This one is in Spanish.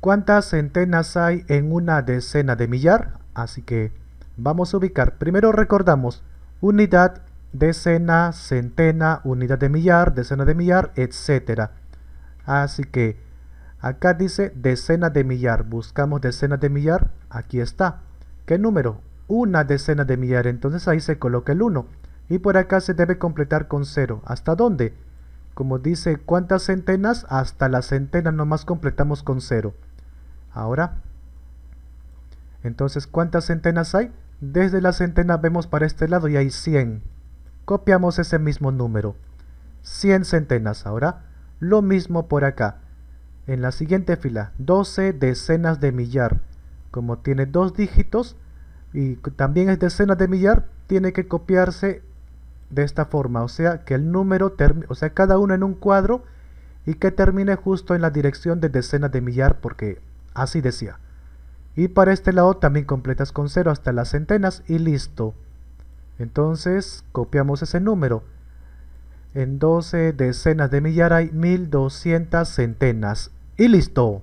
¿Cuántas centenas hay en una decena de millar? Así que vamos a ubicar. Primero recordamos unidad, decena, centena, unidad de millar, decena de millar, etc. Así que acá dice decena de millar. Buscamos decena de millar. Aquí está. ¿Qué número? Una decena de millar. Entonces ahí se coloca el 1. Y por acá se debe completar con 0. ¿Hasta dónde? Como dice, ¿cuántas centenas? Hasta la centena nomás completamos con 0. Ahora, entonces, ¿cuántas centenas hay? Desde la centena vemos para este lado y hay 100. Copiamos ese mismo número. 100 centenas. Ahora, lo mismo por acá. En la siguiente fila, 12 decenas de millar. Como tiene dos dígitos y también es decenas de millar, tiene que copiarse de esta forma. O sea, que el número, o sea, cada uno en un cuadro y que termine justo en la dirección de decenas de millar porque Así decía. Y para este lado también completas con cero hasta las centenas y listo. Entonces copiamos ese número. En 12 decenas de millar hay 1200 centenas. Y listo.